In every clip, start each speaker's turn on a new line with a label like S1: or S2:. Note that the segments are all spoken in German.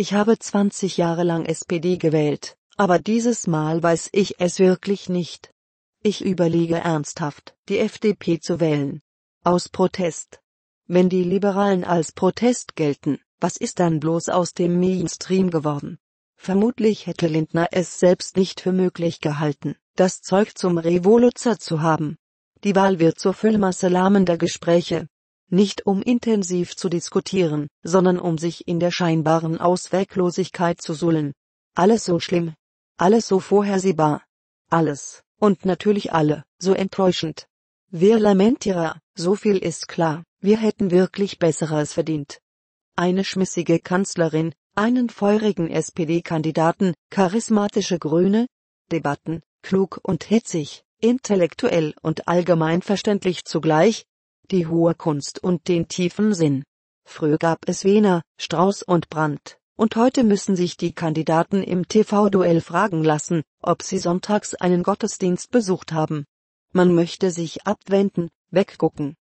S1: Ich habe 20 Jahre lang SPD gewählt, aber dieses Mal weiß ich es wirklich nicht. Ich überlege ernsthaft, die FDP zu wählen. Aus Protest. Wenn die Liberalen als Protest gelten, was ist dann bloß aus dem Mainstream geworden? Vermutlich hätte Lindner es selbst nicht für möglich gehalten, das Zeug zum Revoluzer zu haben. Die Wahl wird zur Füllmasse lahmender Gespräche, nicht um intensiv zu diskutieren, sondern um sich in der scheinbaren Ausweglosigkeit zu sullen. Alles so schlimm. Alles so vorhersehbar. Alles, und natürlich alle, so enttäuschend. Wir Lamentierer, so viel ist klar, wir hätten wirklich Besseres verdient. Eine schmissige Kanzlerin, einen feurigen SPD-Kandidaten, charismatische Grüne, Debatten, klug und hitzig, intellektuell und allgemein verständlich zugleich, die hohe Kunst und den tiefen Sinn. Früher gab es Wehner, Strauß und Brandt, und heute müssen sich die Kandidaten im TV-Duell fragen lassen, ob sie sonntags einen Gottesdienst besucht haben. Man möchte sich abwenden, weggucken.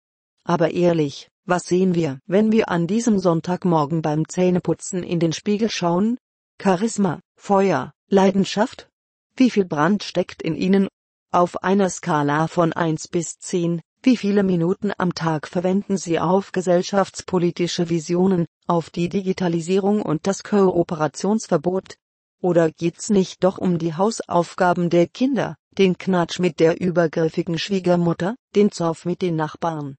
S1: Aber ehrlich, was sehen wir, wenn wir an diesem Sonntagmorgen beim Zähneputzen in den Spiegel schauen? Charisma, Feuer, Leidenschaft? Wie viel Brand steckt in ihnen? Auf einer Skala von 1 bis 10, wie viele Minuten am Tag verwenden Sie auf gesellschaftspolitische Visionen, auf die Digitalisierung und das Kooperationsverbot? Oder geht's nicht doch um die Hausaufgaben der Kinder, den Knatsch mit der übergriffigen Schwiegermutter, den Zoff mit den Nachbarn?